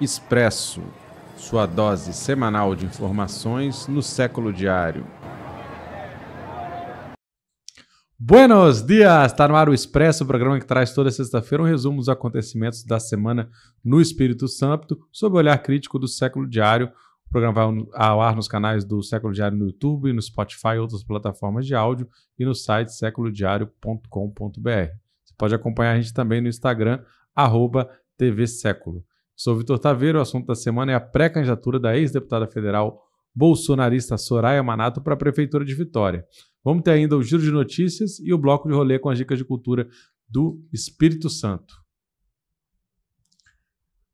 Expresso, sua dose semanal de informações no século diário. Buenos dias! Está no ar o Expresso, o programa que traz toda sexta-feira um resumo dos acontecimentos da semana no Espírito Santo, sob o olhar crítico do século diário. O programa vai ao ar nos canais do Século Diário no YouTube, no Spotify e outras plataformas de áudio e no site seculodiario.com.br. Você pode acompanhar a gente também no Instagram, arroba TV Século. Sou Vitor Taveiro. O assunto da semana é a pré-candidatura da ex-deputada federal bolsonarista Soraya Manato para a Prefeitura de Vitória. Vamos ter ainda o giro de notícias e o bloco de rolê com as dicas de cultura do Espírito Santo.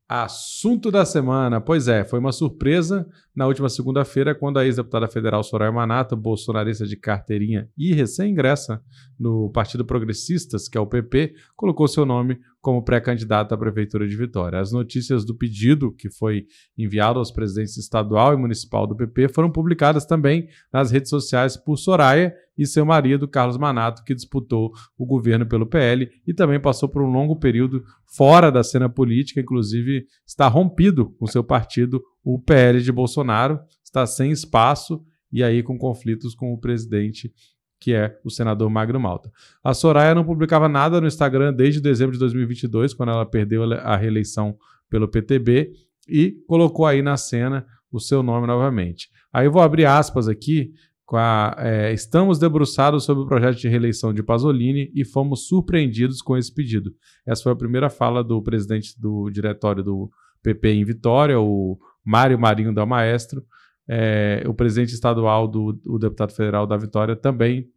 Assunto da semana. Pois é, foi uma surpresa na última segunda-feira quando a ex-deputada federal Soraya Manato, bolsonarista de carteirinha e recém-ingressa no Partido Progressistas, que é o PP, colocou seu nome como pré-candidato à Prefeitura de Vitória. As notícias do pedido que foi enviado aos presidentes estadual e municipal do PP foram publicadas também nas redes sociais por Soraya e seu marido, Carlos Manato, que disputou o governo pelo PL e também passou por um longo período fora da cena política, inclusive está rompido com seu partido, o PL de Bolsonaro, está sem espaço e aí com conflitos com o presidente que é o senador Magno Malta. A Soraya não publicava nada no Instagram desde dezembro de 2022, quando ela perdeu a reeleição pelo PTB, e colocou aí na cena o seu nome novamente. Aí eu vou abrir aspas aqui. A, é, estamos debruçados sobre o projeto de reeleição de Pasolini e fomos surpreendidos com esse pedido. Essa foi a primeira fala do presidente do diretório do PP em Vitória, o Mário Marinho da Maestro, é, o presidente estadual do o deputado federal da Vitória também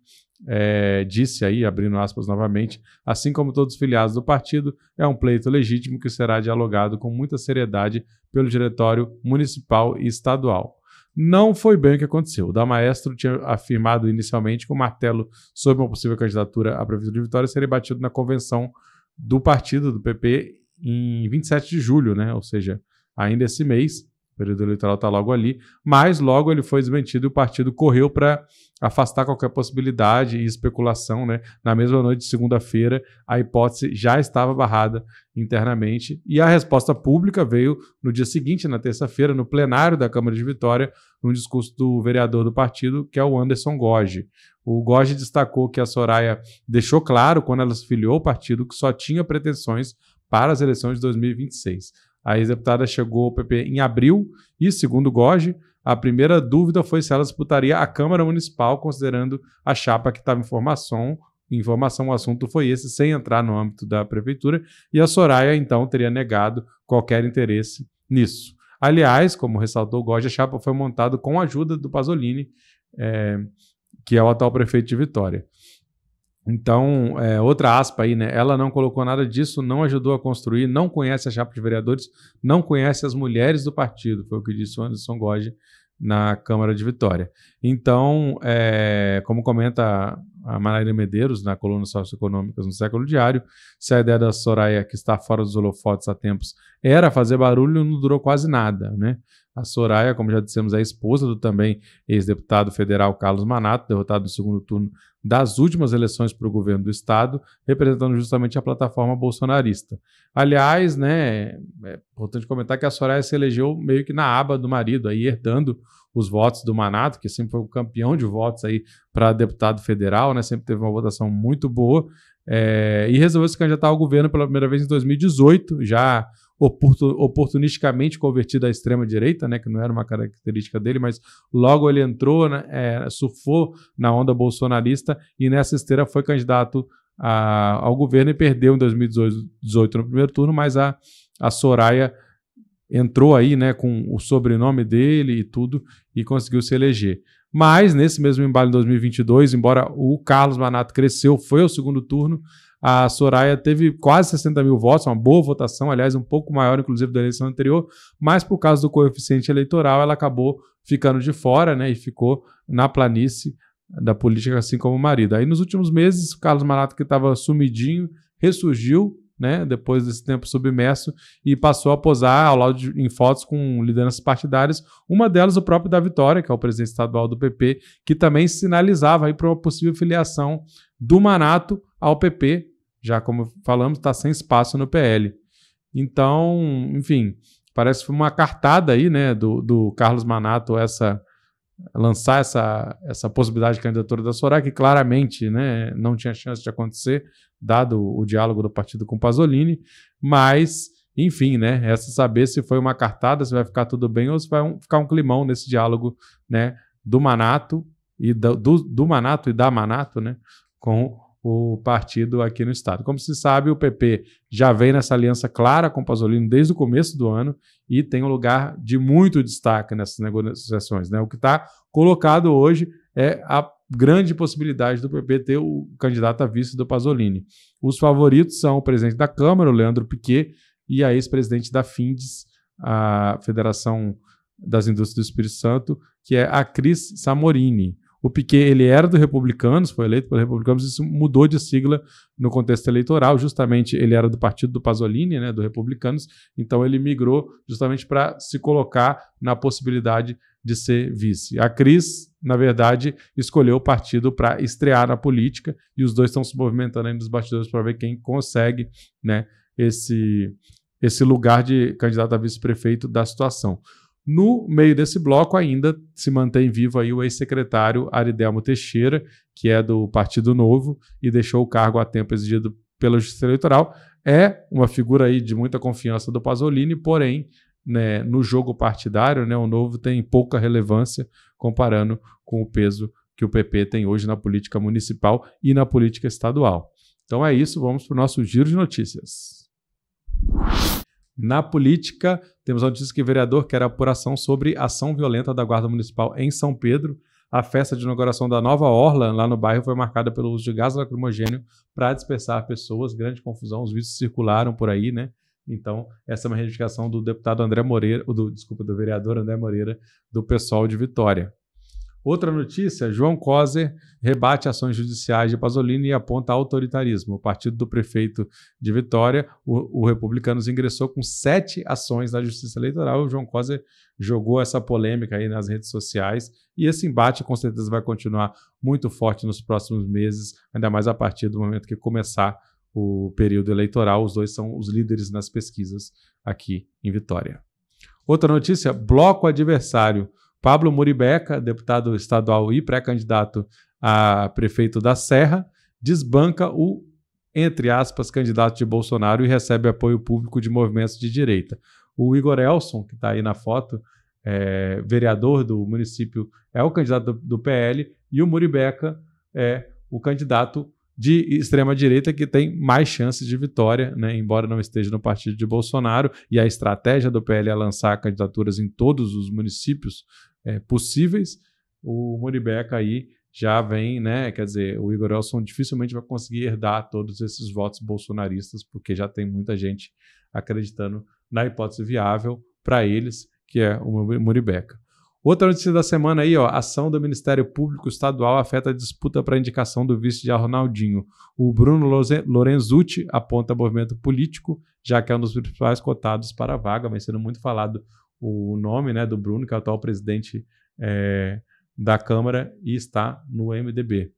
é, disse aí, abrindo aspas novamente, assim como todos os filiados do partido, é um pleito legítimo que será dialogado com muita seriedade pelo diretório municipal e estadual. Não foi bem o que aconteceu. O da Maestro tinha afirmado inicialmente que o martelo sobre uma possível candidatura à Prefeitura de Vitória seria batido na convenção do partido, do PP, em 27 de julho, né? ou seja, ainda esse mês, o período eleitoral está logo ali, mas logo ele foi desmentido e o partido correu para afastar qualquer possibilidade e especulação. Né? Na mesma noite de segunda-feira, a hipótese já estava barrada internamente e a resposta pública veio no dia seguinte, na terça-feira, no plenário da Câmara de Vitória, num discurso do vereador do partido, que é o Anderson Gorge. O Gorge destacou que a Soraya deixou claro, quando ela se filiou ao partido, que só tinha pretensões para as eleições de 2026. A ex-deputada chegou ao PP em abril e, segundo Goge, a primeira dúvida foi se ela disputaria a Câmara Municipal, considerando a chapa que estava em formação. Informação, o assunto foi esse, sem entrar no âmbito da prefeitura, e a Soraya, então, teria negado qualquer interesse nisso. Aliás, como ressaltou Goge, a chapa foi montada com a ajuda do Pasolini, é, que é o atual prefeito de Vitória. Então, é, outra aspa aí, né? Ela não colocou nada disso, não ajudou a construir, não conhece a chapa de vereadores, não conhece as mulheres do partido, foi o que disse o Anderson Goge na Câmara de Vitória. Então, é, como comenta a Maraíra Medeiros, na coluna Socioeconômicas no Século Diário, se a ideia da Soraya, que está fora dos holofotes há tempos, era fazer barulho, não durou quase nada. Né? A Soraya, como já dissemos, é esposa do também ex-deputado federal Carlos Manato, derrotado no segundo turno das últimas eleições para o governo do Estado, representando justamente a plataforma bolsonarista. Aliás, né, é importante comentar que a Soraya se elegeu meio que na aba do marido, aí herdando os votos do Manato, que sempre foi um campeão de votos aí para deputado federal, né? Sempre teve uma votação muito boa. É, e resolveu se candidatar ao governo pela primeira vez em 2018, já oportunisticamente convertido à extrema-direita, né, que não era uma característica dele, mas logo ele entrou, né, é, surfou na onda bolsonarista e nessa esteira foi candidato a, ao governo e perdeu em 2018 no primeiro turno, mas a, a Soraya entrou aí né, com o sobrenome dele e tudo e conseguiu se eleger. Mas nesse mesmo embalo em 2022, embora o Carlos Manato cresceu, foi ao segundo turno, a Soraya teve quase 60 mil votos, uma boa votação, aliás, um pouco maior, inclusive, da eleição anterior, mas por causa do coeficiente eleitoral, ela acabou ficando de fora né, e ficou na planície da política, assim como o marido. Aí nos últimos meses, o Carlos Manato, que estava sumidinho, ressurgiu, né, depois desse tempo submerso, e passou a posar ao lado de, em fotos com lideranças partidárias, uma delas o próprio da Vitória, que é o presidente estadual do PP, que também sinalizava para uma possível filiação do Manato ao PP, já como falamos, está sem espaço no PL. Então, enfim, parece que foi uma cartada aí, né, do, do Carlos Manato essa lançar essa, essa possibilidade de candidatura da Sorá, que claramente né, não tinha chance de acontecer, dado o, diálogo do partido com Pasolini, mas, enfim, né, resta saber se foi uma cartada, se vai ficar tudo bem ou se vai um, ficar um climão nesse diálogo né, do Manato e da, do, do Manato e da Manato, né, com o partido aqui no Estado. Como se sabe, o PP já vem nessa aliança clara com o Pasolini desde o começo do ano e tem um lugar de muito destaque nessas negociações. Né? O que está colocado hoje é a grande possibilidade do PP ter o candidato a vice do Pasolini. Os favoritos são o presidente da Câmara, o Leandro Piquet, e a ex-presidente da FINDES, a Federação das Indústrias do Espírito Santo, que é a Cris Samorini. O Piquet ele era do Republicanos, foi eleito pelo Republicanos, isso mudou de sigla no contexto eleitoral. Justamente ele era do partido do Pasolini, né, do Republicanos, então ele migrou justamente para se colocar na possibilidade de ser vice. A Cris, na verdade, escolheu o partido para estrear na política e os dois estão se movimentando aí nos bastidores para ver quem consegue né, esse, esse lugar de candidato a vice-prefeito da situação. No meio desse bloco, ainda se mantém vivo aí o ex-secretário Aridelmo Teixeira, que é do Partido Novo e deixou o cargo a tempo exigido pela Justiça Eleitoral. É uma figura aí de muita confiança do Pasolini, porém, né, no jogo partidário, né, o Novo tem pouca relevância comparando com o peso que o PP tem hoje na política municipal e na política estadual. Então é isso, vamos para o nosso giro de notícias. Na política, temos a notícia que o vereador quer apuração sobre ação violenta da Guarda Municipal em São Pedro. A festa de inauguração da nova Orla, lá no bairro, foi marcada pelo uso de gás lacrimogênio para dispersar pessoas. Grande confusão, os vídeos circularam por aí, né? Então, essa é uma reivindicação do deputado André Moreira, do, desculpa, do vereador André Moreira, do pessoal de Vitória. Outra notícia: João Coser rebate ações judiciais de Pasolini e aponta autoritarismo. O partido do prefeito de Vitória, o, o Republicanos, ingressou com sete ações na Justiça Eleitoral. O João Coser jogou essa polêmica aí nas redes sociais e esse embate com certeza vai continuar muito forte nos próximos meses, ainda mais a partir do momento que começar o período eleitoral. Os dois são os líderes nas pesquisas aqui em Vitória. Outra notícia: bloco adversário Pablo Muribeca, deputado estadual e pré-candidato a prefeito da Serra, desbanca o, entre aspas, candidato de Bolsonaro e recebe apoio público de movimentos de direita. O Igor Elson, que está aí na foto, é, vereador do município, é o candidato do, do PL, e o Muribeca é o candidato de extrema-direita que tem mais chances de vitória, né, embora não esteja no partido de Bolsonaro, e a estratégia do PL é lançar candidaturas em todos os municípios é, possíveis, o Muribeca aí já vem, né? Quer dizer, o Igor Elson dificilmente vai conseguir herdar todos esses votos bolsonaristas, porque já tem muita gente acreditando na hipótese viável para eles, que é o Muribeca. Outra notícia da semana aí, ó, ação do Ministério Público Estadual afeta a disputa para indicação do vice de Arnaldinho. O Bruno Lorenzucci aponta movimento político, já que é um dos principais cotados para a vaga, vem sendo muito falado o nome né, do Bruno, que é o atual presidente é, da Câmara e está no MDB.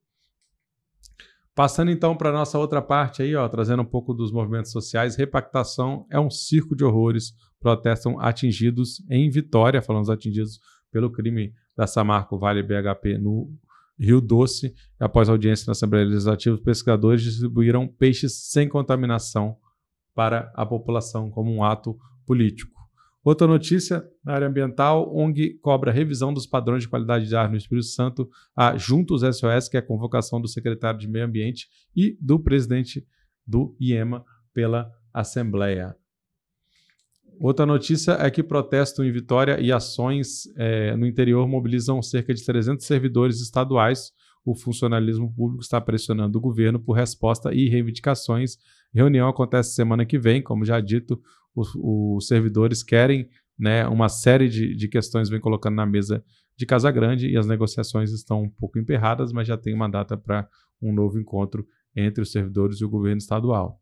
Passando então para a nossa outra parte aí, ó, trazendo um pouco dos movimentos sociais, repactação é um circo de horrores, protestam atingidos em Vitória, falamos atingidos pelo crime da Samarco Vale BHP no Rio Doce. Após audiência na Assembleia Legislativa, os pescadores distribuíram peixes sem contaminação para a população como um ato político. Outra notícia na área ambiental: ONG cobra revisão dos padrões de qualidade de ar no Espírito Santo a Juntos SOS, que é a convocação do secretário de Meio Ambiente e do presidente do IEMA pela Assembleia. Outra notícia é que protesto em Vitória e ações é, no interior mobilizam cerca de 300 servidores estaduais. O funcionalismo público está pressionando o governo por resposta e reivindicações. Reunião acontece semana que vem, como já dito, os, os servidores querem né, uma série de, de questões, vem colocando na mesa de Casa Grande e as negociações estão um pouco emperradas, mas já tem uma data para um novo encontro entre os servidores e o governo estadual.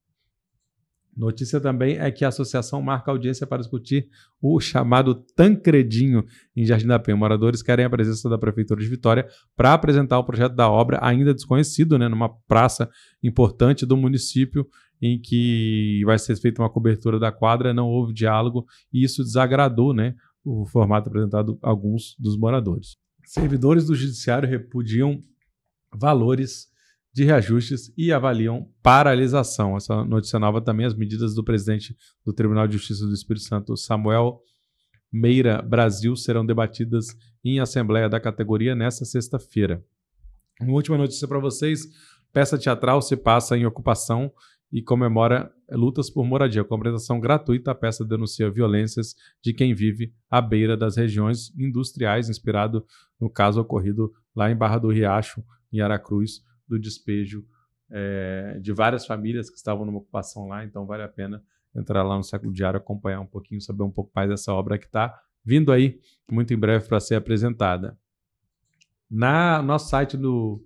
Notícia também é que a associação marca audiência para discutir o chamado Tancredinho em Jardim da Penha. Moradores querem a presença da Prefeitura de Vitória para apresentar o projeto da obra, ainda desconhecido, né, numa praça importante do município em que vai ser feita uma cobertura da quadra, não houve diálogo e isso desagradou né, o formato apresentado alguns dos moradores. Servidores do Judiciário repudiam valores de reajustes e avaliam paralisação. Essa notícia nova também, as medidas do presidente do Tribunal de Justiça do Espírito Santo, Samuel Meira Brasil, serão debatidas em assembleia da categoria nesta sexta-feira. Uma última notícia para vocês: peça teatral se passa em ocupação e comemora lutas por moradia. Com apresentação gratuita, a peça denuncia violências de quem vive à beira das regiões industriais, inspirado no caso ocorrido lá em Barra do Riacho, em Aracruz, do despejo é, de várias famílias que estavam numa ocupação lá, então vale a pena entrar lá no Século Diário, acompanhar um pouquinho, saber um pouco mais dessa obra que está vindo aí muito em breve para ser apresentada. Na nosso site do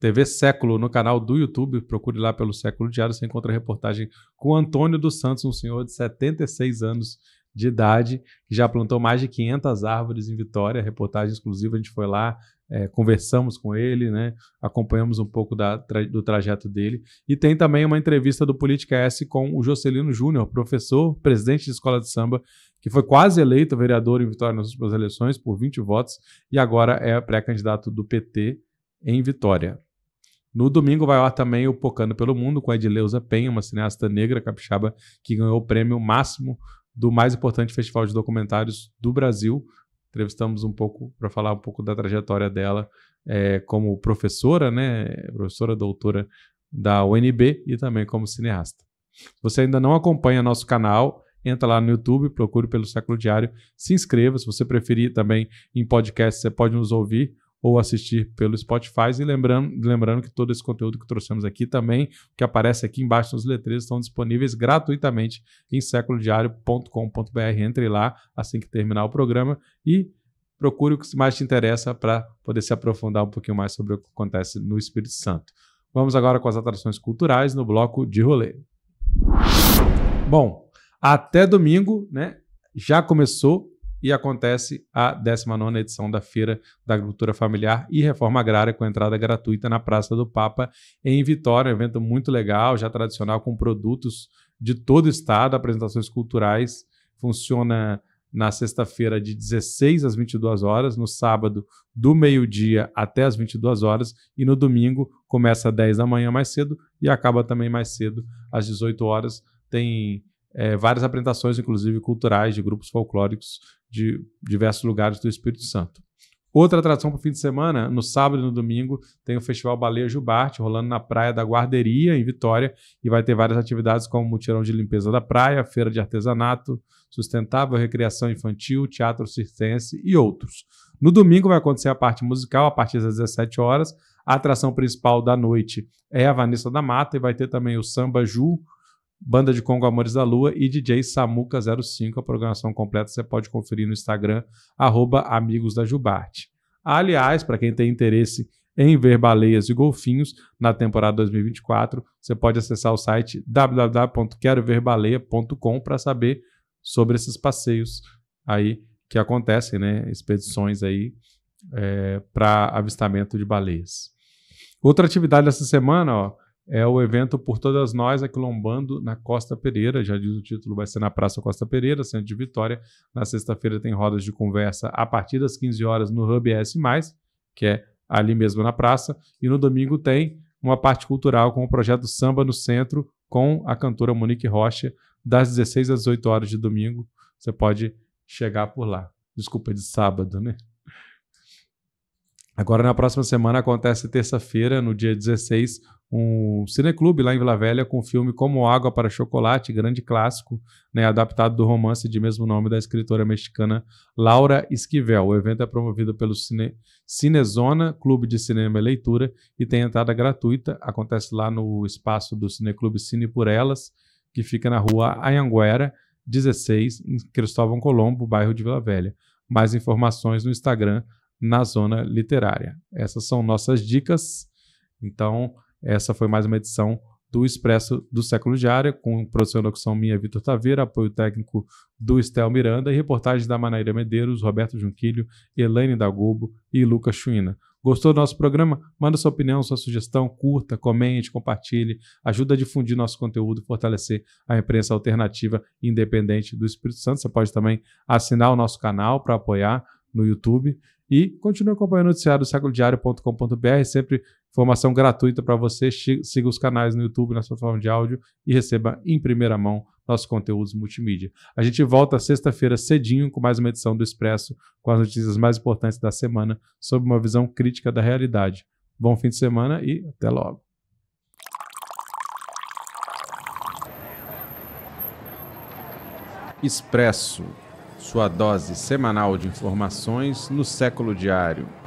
TV Século, no canal do YouTube, procure lá pelo Século Diário, você encontra a reportagem com Antônio dos Santos, um senhor de 76 anos de idade, que já plantou mais de 500 árvores em Vitória, reportagem exclusiva, a gente foi lá, é, conversamos com ele, né? acompanhamos um pouco da, tra do trajeto dele. E tem também uma entrevista do Política S com o Jocelino Júnior, professor, presidente de escola de samba, que foi quase eleito vereador em Vitória nas últimas eleições por 20 votos e agora é pré-candidato do PT em Vitória. No domingo vai lá também o Pocando pelo Mundo com a Edileuza Penha, uma cineasta negra capixaba que ganhou o prêmio máximo do mais importante festival de documentários do Brasil. Entrevistamos um pouco para falar um pouco da trajetória dela é, como professora, né, professora doutora da UNB e também como cineasta. Se você ainda não acompanha nosso canal, entra lá no YouTube, procure pelo Século Diário, se inscreva. Se você preferir também em podcast, você pode nos ouvir ou assistir pelo Spotify. E lembrando, lembrando que todo esse conteúdo que trouxemos aqui também, que aparece aqui embaixo nos letreiros, estão disponíveis gratuitamente em seculodiario.com.br. Entre lá assim que terminar o programa e procure o que mais te interessa para poder se aprofundar um pouquinho mais sobre o que acontece no Espírito Santo. Vamos agora com as atrações culturais no bloco de rolê. Bom, até domingo, né? Já começou e acontece a 19 edição da Feira da Agricultura Familiar e Reforma Agrária, com entrada gratuita na Praça do Papa, em Vitória. Um evento muito legal, já tradicional, com produtos de todo o estado, apresentações culturais. Funciona na sexta-feira, de 16 às 22 horas, no sábado, do meio-dia até às 22 horas, e no domingo, começa às 10 da manhã mais cedo e acaba também mais cedo, às 18 horas. Tem é, várias apresentações, inclusive culturais, de grupos folclóricos de diversos lugares do Espírito Santo. Outra atração para o fim de semana, no sábado e no domingo, tem o Festival Baleia Jubarte, rolando na Praia da Guarderia, em Vitória, e vai ter várias atividades como mutirão de limpeza da praia, feira de artesanato, sustentável, recreação infantil, teatro circense e outros. No domingo vai acontecer a parte musical, a partir das 17 horas. A atração principal da noite é a Vanessa da Mata, e vai ter também o Samba Ju, Banda de Congo Amores da Lua e DJ Samuca05. A programação completa você pode conferir no Instagram, arroba Amigos da Jubarte. Aliás, para quem tem interesse em ver baleias e golfinhos na temporada 2024, você pode acessar o site www.queroverbaleia.com para saber sobre esses passeios aí que acontecem, né? Expedições aí é, eh, para avistamento de baleias. Outra atividade dessa semana, ó, é o evento Por Todas Nós, Aquilombando, na Costa Pereira. Já diz o título, vai ser na Praça Costa Pereira, centro de Vitória. Na sexta-feira tem rodas de conversa a partir das 15 horas no Hub S, que é ali mesmo na praça. E no domingo tem uma parte cultural com o projeto Samba no Centro, com a cantora Monique Rocha, das 16 às 18 horas de domingo. Você pode chegar por lá. Desculpa, é de sábado, né? Agora, na próxima semana, acontece terça-feira, no dia 16, um cineclube lá em Vila Velha com o filme Como Água para Chocolate, grande clássico, né, adaptado do romance de mesmo nome da escritora mexicana Laura Esquivel. O evento é promovido pelo Cine... Cinezona, Clube de Cinema e Leitura, e tem entrada gratuita. Acontece lá no espaço do Cineclube Cine por Elas, que fica na rua Anhanguera, 16, em Cristóvão Colombo, bairro de Vila Velha. Mais informações no Instagram, na Zona Literária. Essas são nossas dicas. Então, essa foi mais uma edição do Expresso do Século Diário, com produção e locução minha, Vitor Taveira, apoio técnico do Estel Miranda e reportagens da Manaíra Medeiros, Roberto Junquilho, Elaine Dagobo e Lucas Chuina. Gostou do nosso programa? Manda sua opinião, sua sugestão, curta, comente, compartilhe, ajuda a difundir nosso conteúdo, e fortalecer a imprensa alternativa independente do Espírito Santo. Você pode também assinar o nosso canal para apoiar no YouTube. E continue acompanhando o noticiário do século sempre Informação gratuita para você. Siga os canais no YouTube, na sua forma de áudio e receba em primeira mão nossos conteúdos multimídia. A gente volta sexta-feira cedinho com mais uma edição do Expresso, com as notícias mais importantes da semana, sob uma visão crítica da realidade. Bom fim de semana e até logo. Expresso, sua dose semanal de informações no século diário.